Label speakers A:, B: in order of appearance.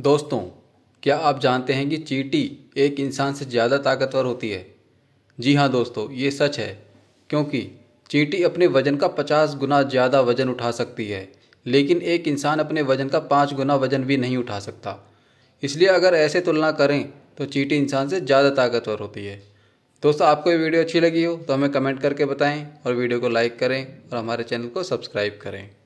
A: दोस्तों क्या आप जानते हैं कि चींटी एक इंसान से ज़्यादा ताकतवर होती है जी हाँ दोस्तों ये सच है क्योंकि चींटी अपने वजन का पचास गुना ज़्यादा वजन उठा सकती है लेकिन एक इंसान अपने वजन का पाँच गुना वजन भी नहीं उठा सकता इसलिए अगर ऐसे तुलना करें तो चींटी इंसान से ज़्यादा ताकतवर होती है दोस्तों आपको ये वीडियो अच्छी लगी हो तो हमें कमेंट करके बताएं और वीडियो को लाइक करें और हमारे चैनल को सब्सक्राइब करें